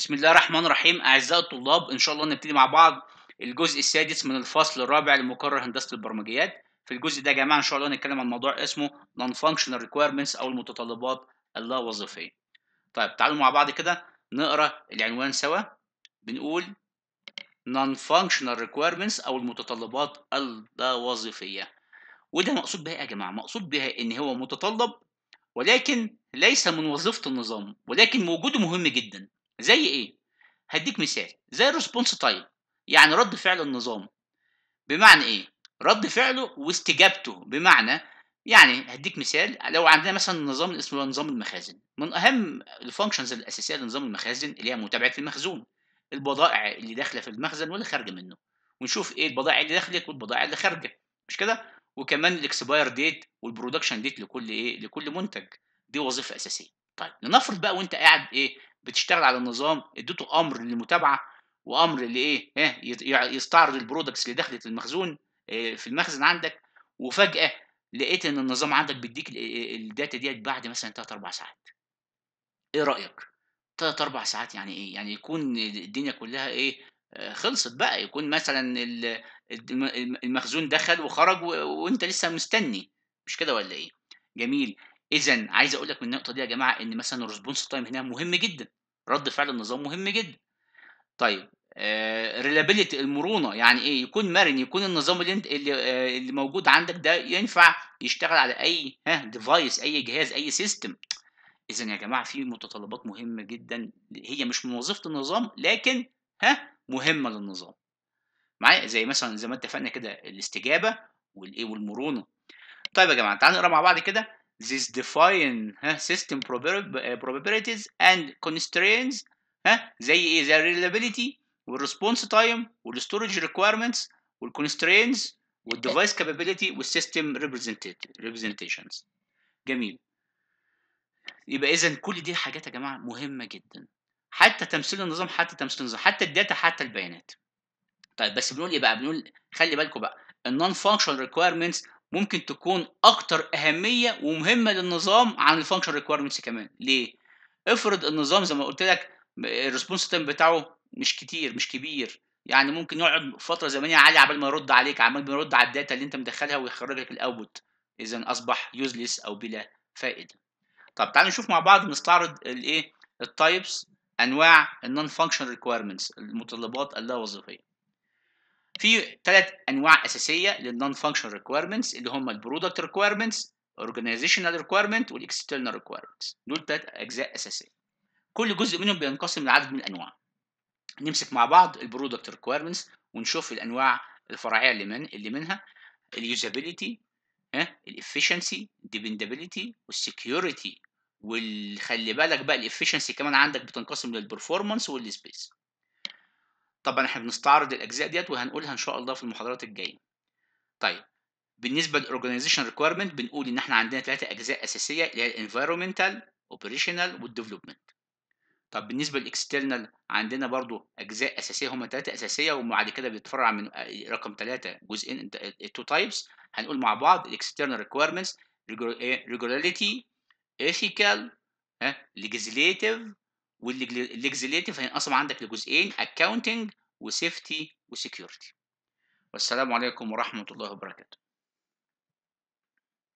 بسم الله الرحمن الرحيم أعزائي الطلاب إن شاء الله نبتدي مع بعض الجزء السادس من الفصل الرابع لمقرر هندسة البرمجيات في الجزء ده يا جماعة إن شاء الله هنتكلم عن موضوع اسمه نون فانكشنال ريكويرمنتس أو المتطلبات اللاوظيفية طيب تعالوا مع بعض كده نقرأ العنوان سوا بنقول نون فانكشنال ريكويرمنتس أو المتطلبات اللاوظيفية وده مقصود بها إيه يا جماعة مقصود بها إن هو متطلب ولكن ليس من وظيفة النظام ولكن وجوده مهم جدا زي ايه هديك مثال زي الريسبونس تايم طيب، يعني رد فعل النظام بمعنى ايه رد فعله واستجابته بمعنى يعني هديك مثال لو عندنا مثلا نظام اسمه نظام المخازن من اهم الفانكشنز الاساسيه لنظام المخازن اللي هي متابعه المخزون البضائع اللي داخله في المخزن واللي خارجه منه ونشوف ايه البضائع اللي دخلت والبضائع اللي خارجه مش كده وكمان الاكسباير ديت والبرودكشن ديت لكل ايه لكل منتج دي وظيفه اساسيه طيب لنفرض بقى وانت قاعد ايه بتشتغل على النظام اديته امر للمتابعه وامر لايه ها يستعرض البرودكتس اللي دخلت المخزون آه، في المخزن عندك وفجاه لقيت ان النظام عندك بيديك آه، الداتا ديت بعد مثلا 3 4 ساعات ايه رايك 3 4 ساعات يعني ايه يعني يكون الدنيا كلها ايه آه، خلصت بقى يكون مثلا المخزون دخل وخرج وانت لسه مستني مش كده ولا ايه جميل اذا عايز اقول لك من النقطه دي يا جماعه ان مثلا الريسبونس تايم هنا مهم جدا رد فعل النظام مهم جدا طيب ريلابيليتي آه، uh, المرونه يعني ايه يكون مرن يكون النظام اللي انت اللي, uh, اللي موجود عندك ده ينفع يشتغل على اي ها ديفايس اي جهاز اي سيستم اذا يا جماعه في متطلبات مهمه جدا هي مش من وظيفه النظام لكن ها مهمه للنظام معايا زي مثلا زي ما اتفقنا كده الاستجابه والايه والمرونه طيب يا جماعه تعالوا نقرا مع بعض كده these define ها system eh, probabilities and constraints ها زي ايه زي reliability والresponse time والstorage requirements والconstraints والdevice capability والsystem representations جميل يبقى اذا كل دي حاجات يا جماعه مهمه جدا حتى تمثيل النظام حتى تمثيل النظام حتى الداتا حتى البيانات طيب بس بنقول ايه بقى بنقول خلي بالكم بقى النون فانكشنال ريكويرمنتس ممكن تكون اكتر اهميه ومهمه للنظام عن الفانكشن ريكويرمنتس كمان ليه افرض النظام زي ما قلت لك الريسبونس تايم بتاعه مش كتير مش كبير يعني ممكن يقعد فتره زمنيه عاليه عبال ما يرد عليك عمال بيرد على الداتا اللي انت مدخلها ويخرج لك الاوتبوت اذا اصبح يوزليس او بلا فائده طب تعالوا نشوف مع بعض نستعرض الايه التايبس انواع النون فانكشن ريكويرمنتس المتطلبات اللا وظيفيه في ثلاث انواع اساسيه للنون فانكشنال ريكويرمنتس اللي هم البرودكت ريكويرمنتس اورجانيزيشنال ريكويرمنت والاكسترنال ريكويرمنتس دول ثلاث اجزاء اساسيه كل جزء منهم بينقسم لعدد من الانواع نمسك مع بعض البرودكت ريكويرمنتس ونشوف الانواع الفرعيه اللي من اللي منها اليوزابيليتي ها الافشنسي ديبندابيليتي والسكيورتي وخلي بالك بقى الافشنسي كمان عندك بتنقسم للبرفورمانس والسبيس طبعا احنا بنستعرض الاجزاء ديت وهنقولها ان شاء الله في المحاضرات الجايه طيب بالنسبه للاورجانيزيشن ريكويرمنت بنقول ان احنا عندنا ثلاثه اجزاء اساسيه اللي هي الانفيرومنتال اوبريشنال والديفلوبمنت طب بالنسبه للاكسترنال عندنا برضو اجزاء اساسيه هما ثلاثه اساسيه وبعد كده بيتفرع من رقم ثلاثه جزئين تو تايبس هنقول مع بعض الاكسترنال ريكويرمنتس ريجولاريتي ethical legislative والليجزليتيف هينقسم عندك لجزئين اكاونتنج وسيفتي وسكيورتي والسلام عليكم ورحمه الله وبركاته